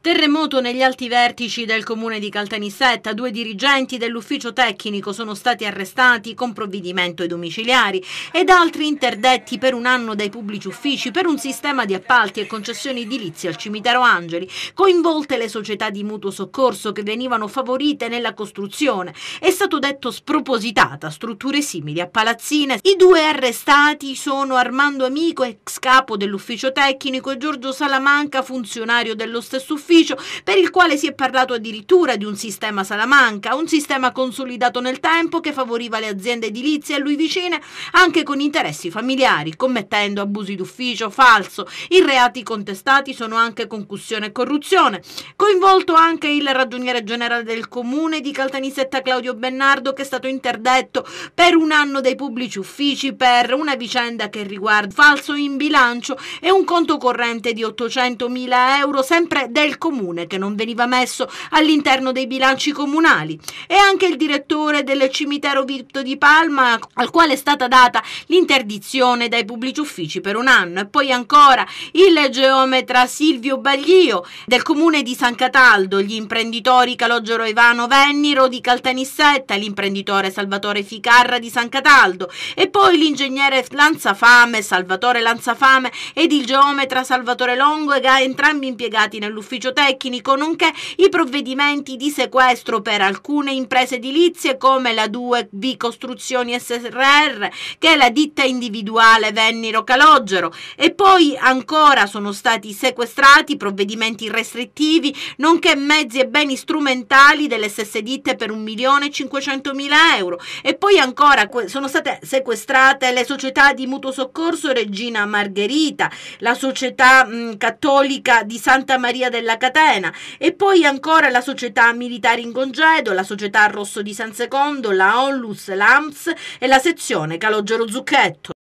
Terremoto negli alti vertici del comune di Caltanissetta, due dirigenti dell'ufficio tecnico sono stati arrestati con provvedimento ai domiciliari ed altri interdetti per un anno dai pubblici uffici per un sistema di appalti e concessioni edilizie al cimitero Angeli, coinvolte le società di mutuo soccorso che venivano favorite nella costruzione, è stato detto spropositata strutture simili a palazzine. I due arrestati sono Armando Amico, ex capo dell'ufficio tecnico e Giorgio Salamanca, funzionario dello stesso ufficio d'ufficio per il quale si è parlato addirittura di un sistema Salamanca, un sistema consolidato nel tempo che favoriva le aziende edilizie a lui vicine anche con interessi familiari, commettendo abusi d'ufficio falso. I reati contestati sono anche concussione e corruzione. Coinvolto anche il ragioniere generale del comune di Caltanissetta Claudio Bennardo che è stato interdetto per un anno dai pubblici uffici per una vicenda che riguarda falso in bilancio e un conto corrente di 800.000 euro sempre del comune che non veniva messo all'interno dei bilanci comunali e anche il direttore del cimitero Vito di Palma al quale è stata data l'interdizione dai pubblici uffici per un anno e poi ancora il geometra Silvio Baglio del comune di San Cataldo, gli imprenditori Calogero Ivano Vennero di Caltanissetta, l'imprenditore Salvatore Ficarra di San Cataldo e poi l'ingegnere Lanzafame, Salvatore Lanzafame ed il geometra Salvatore Longo, entrambi impiegati nell'ufficio dell'ufficio tecnico, nonché i provvedimenti di sequestro per alcune imprese edilizie come la 2 b Costruzioni SRR, che è la ditta individuale Venniro Calogero. E poi ancora sono stati sequestrati provvedimenti restrittivi, nonché mezzi e beni strumentali delle stesse ditte per 1.500.000 euro. E poi ancora sono state sequestrate le società di mutuo soccorso Regina Margherita, la società mh, cattolica di Santa Maria della della catena e poi ancora la società militare in congedo, la società Rosso di San Secondo, la Onlus, l'AMS e la sezione Calogero Zucchetto.